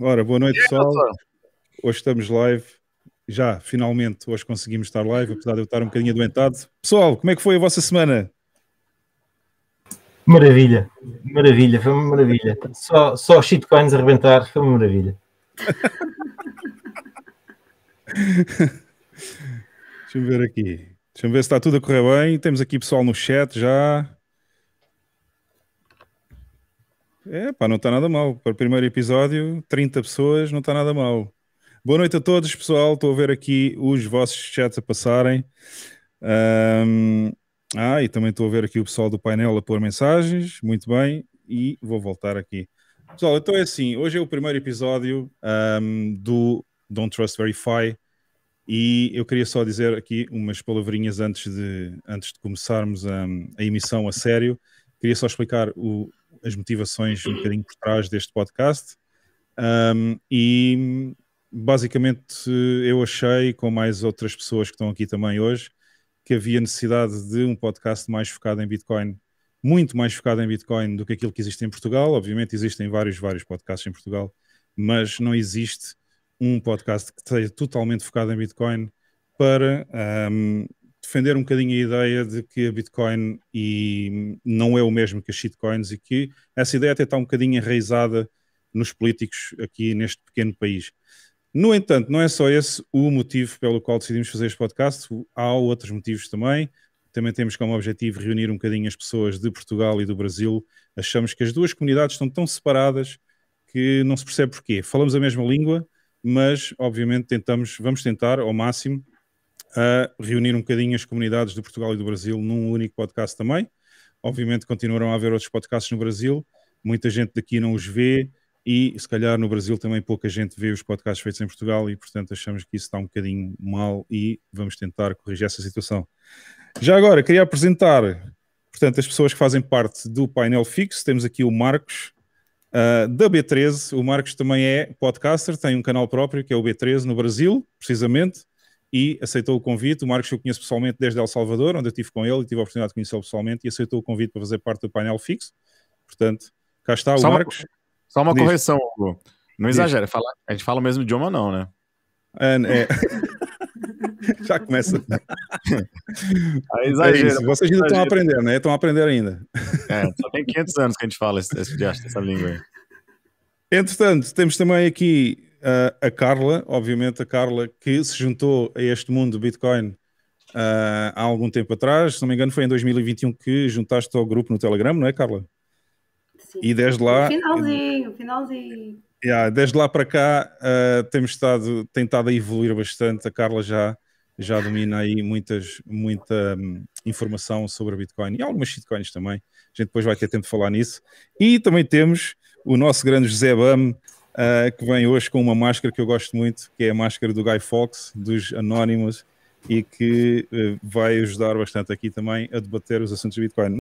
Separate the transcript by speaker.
Speaker 1: Ora, boa noite, pessoal. Hoje estamos live. Já, finalmente, hoje conseguimos estar live, apesar de eu estar um bocadinho adoentado. Pessoal, como é que foi a vossa semana? Maravilha, maravilha, foi uma maravilha. Só, só os shitcoins arrebentar, foi uma maravilha. Deixa-me ver aqui. Deixa-me ver se está tudo a correr bem. Temos aqui pessoal no chat já. É, pá, não está nada mal. Para o primeiro episódio, 30 pessoas, não está nada mal. Boa noite a todos, pessoal. Estou a ver aqui os vossos chats a passarem. Um... Ah, e também estou a ver aqui o pessoal do painel a pôr mensagens. Muito bem. E vou voltar aqui. Pessoal, então é assim. Hoje é o primeiro episódio um, do Don't Trust Verify. E eu queria só dizer aqui umas palavrinhas antes de, antes de começarmos a, a emissão a sério. Queria só explicar o, as motivações um bocadinho por trás deste podcast. Um, e basicamente eu achei, com mais outras pessoas que estão aqui também hoje, que havia necessidade de um podcast mais focado em Bitcoin, muito mais focado em Bitcoin do que aquilo que existe em Portugal. Obviamente existem vários, vários podcasts em Portugal, mas não existe um podcast que esteja totalmente focado em Bitcoin para um, defender um bocadinho a ideia de que a Bitcoin e hum, não é o mesmo que as shitcoins e que essa ideia até está um bocadinho enraizada nos políticos aqui neste pequeno país. No entanto, não é só esse o motivo pelo qual decidimos fazer este podcast, há outros motivos também. Também temos como objetivo reunir um bocadinho as pessoas de Portugal e do Brasil. Achamos que as duas comunidades estão tão separadas que não se percebe porquê. Falamos a mesma língua, mas obviamente tentamos, vamos tentar ao máximo a reunir um bocadinho as comunidades de Portugal e do Brasil num único podcast também. Obviamente continuarão a haver outros podcasts no Brasil, muita gente daqui não os vê e se calhar no Brasil também pouca gente vê os podcasts feitos em Portugal e portanto achamos que isso está um bocadinho mal e vamos tentar corrigir essa situação. Já agora, queria apresentar, portanto, as pessoas que fazem parte do painel fixo. Temos aqui o Marcos, Uh, da B13. O Marcos também é podcaster, tem um canal próprio que é o B13 no Brasil, precisamente e aceitou o convite. O Marcos eu conheço pessoalmente desde El Salvador, onde eu estive com ele e tive a oportunidade de conhecê-lo pessoalmente, e aceitou o convite para fazer parte do painel fixo. Portanto, cá está só o Marcos. Uma, só uma Diz. correção, Hugo. Não Diz. exagera, fala, a gente fala o mesmo idioma, não, né? And, ah, é. Já começa. Aí é exagera, é isso. Vocês ainda exagera. estão a aprender, né? Estão a aprender ainda. É, só tem 500 anos que a gente fala esse, esse, essa língua. Entretanto, temos também aqui uh, a Carla, obviamente a Carla que se juntou a este mundo do Bitcoin uh, há algum tempo atrás, se não me engano foi em 2021 que juntaste ao grupo no Telegram, não é Carla? Sim. E desde lá... finalzinho, finalzinho. Yeah, desde lá para cá uh, temos estado, tentado a evoluir bastante, a Carla já já domina aí muitas, muita hum, informação sobre a Bitcoin e algumas shitcoins também. A gente depois vai ter tempo de falar nisso. E também temos o nosso grande José Bam, uh, que vem hoje com uma máscara que eu gosto muito, que é a máscara do Guy Fox, dos Anonymous, e que uh, vai ajudar bastante aqui também a debater os assuntos de Bitcoin.